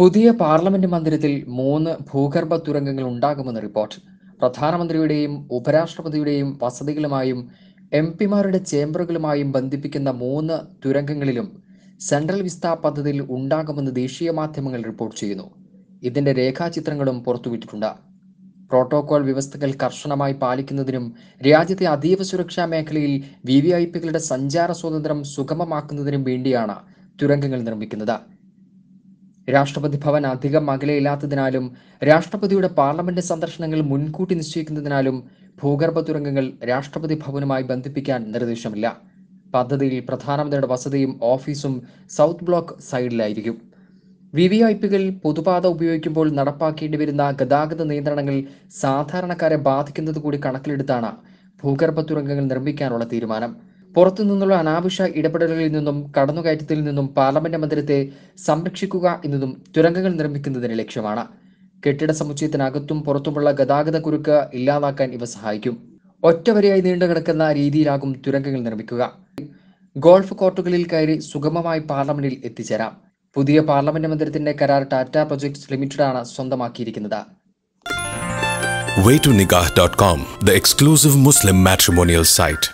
പുതിയ പാർലമെന്റ് മന്ദിരത്തിൽ മൂന്ന് ഭൂഗർഭ തുരങ്കങ്ങൾ ഉണ്ടാകുമെന്ന് റിപ്പോർട്ട് പ്രധാനമന്ത്രിയുടെയും ഉപരാഷ്ട്രപതിയുടെയും വസതികളുമായും എം പിമാരുടെ ചേംബറുകളുമായും ബന്ധിപ്പിക്കുന്ന മൂന്ന് തുരങ്കങ്ങളിലും സെൻട്രൽ വിസ്ത പദ്ധതിയിൽ ഉണ്ടാകുമെന്ന് ദേശീയ മാധ്യമങ്ങൾ റിപ്പോർട്ട് ചെയ്യുന്നു ഇതിന്റെ രേഖാചിത്രങ്ങളും പുറത്തുവിട്ടിട്ടുണ്ട് പ്രോട്ടോകോൾ വ്യവസ്ഥകൾ കർശനമായി പാലിക്കുന്നതിനും രാജ്യത്തെ അതീവ സുരക്ഷാ മേഖലയിൽ വി വി ഐ പികളുടെ സഞ്ചാര സ്വാതന്ത്ര്യം സുഗമമാക്കുന്നതിനും വേണ്ടിയാണ് തുരങ്കങ്ങൾ നിർമ്മിക്കുന്നത് രാഷ്ട്രപതി ഭവൻ അധികം അകലെയില്ലാത്തതിനാലും രാഷ്ട്രപതിയുടെ പാർലമെന്റ് സന്ദർശനങ്ങൾ മുൻകൂട്ടി നിശ്ചയിക്കുന്നതിനാലും ഭൂഗർഭ തുരങ്കങ്ങൾ രാഷ്ട്രപതി ഭവനുമായി ബന്ധിപ്പിക്കാൻ നിർദ്ദേശമില്ല പദ്ധതിയിൽ പ്രധാനമന്ത്രിയുടെ വസതിയും ഓഫീസും സൗത്ത് ബ്ലോക്ക് സൈഡിലായിരിക്കും വി വി ഐ പികൾ പൊതുപാത ഉപയോഗിക്കുമ്പോൾ നടപ്പാക്കേണ്ടി വരുന്ന ഗതാഗത നിയന്ത്രണങ്ങൾ സാധാരണക്കാരെ ബാധിക്കുന്നത് കൂടി കണക്കിലെടുത്താണ് ഭൂഗർഭ തുരങ്കങ്ങൾ നിർമ്മിക്കാനുള്ള തീരുമാനം പുറത്തു നിന്നുള്ള അനാവശ്യ ഇടപെടലുകളിൽ നിന്നും കടന്നുകയറ്റത്തിൽ നിന്നും പാർലമെന്റ് മന്ദിരത്തെ സംരക്ഷിക്കുക എന്നതും തുരങ്കങ്ങൾ നിർമ്മിക്കുന്നതിന് ലക്ഷ്യമാണ് കെട്ടിട സമുച്ചയത്തിനകത്തും പുറത്തുമുള്ള ഗതാഗത കുരുക്ക് ഇല്ലാതാക്കാൻ ഇവ സഹായിക്കും ഒറ്റവരിയായി നീണ്ടു കിടക്കുന്ന രീതിയിലാകും തുരങ്കങ്ങൾ നിർമ്മിക്കുക ഗോൾഫ് കോർട്ടുകളിൽ കയറി സുഗമമായി പാർലമെന്റിൽ എത്തിച്ചേരാം പുതിയ പാർലമെന്റ് മന്ദിരത്തിന്റെ കരാർ ടാറ്റ പ്രൊജക്ട്സ് ലിമിറ്റഡ് ആണ് സ്വന്തമാക്കിയിരിക്കുന്നത് way to nikah.com the exclusive muslim matrimonial site